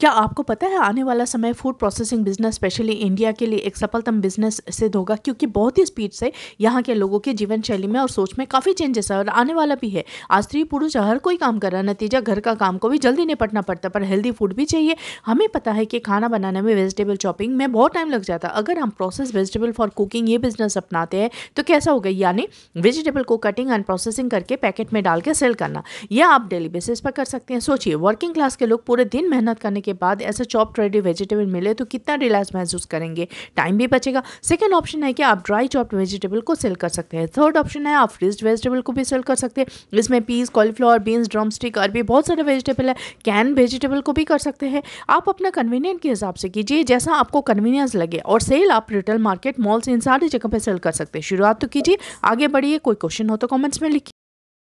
क्या आपको पता है आने वाला समय food processing business specially India के लिए एक सफलतम बिजनेस सिद्ध होगा क्योंकि बहुत ही स्पीड से यहाँ के लोगों की जीवन शैली में और सोच में काफ़ी चेंजेस है और आने वाला भी है आज स्त्री पुरुष हर कोई काम कर रहा है नतीजा घर का काम को भी जल्दी निपटना पड़ता पर हेल्दी फूड भी चाहिए हमें पता है कि खाना बनाने में वेजिटेबल चॉपिंग में बहुत टाइम लग जाता अगर हम प्रोसेस वेजिटेबल फॉर कुकिंग ये बिजनेस अपनाते हैं तो कैसा होगा यानी वेजिटेबल को कटिंग एंड प्रोसेसिंग करके पैकेट में डाल के सेल करना यह आप डेली बेसिस पर कर सकते हैं सोचिए वर्किंग क्लास के लोग पूरे दिन मेहनत करने के बाद ऐसा चॉप्ड रेडी वेजिटेबल मिले तो कितना रिलैक्स महसूस करेंगे टाइम भी बचेगा सेकेंड ऑप्शन है कि आप ड्राई चॉप्ड वेजिटेबल को सेल कर सकते हैं थर्ड ऑप्शन है आप फ्रिज वेजिटेबल को भी सेल कर सकते हैं इसमें peas cauliflower beans drumstick और भी बहुत सारे वेजिटेबल है कैन वेजिटेबल को भी कर सकते हैं आप अपना कन्वीनियंट के हिसाब से कीजिए जैसा आपको कन्वीनियंस लगे और सेल आप रिटेल मार्केट मॉल्स इन सारी जगह पर सेल कर सकते हैं शुरुआत तो कीजिए आगे बढ़िए कोई क्वेश्चन हो तो कॉमेंट्स में लिखिए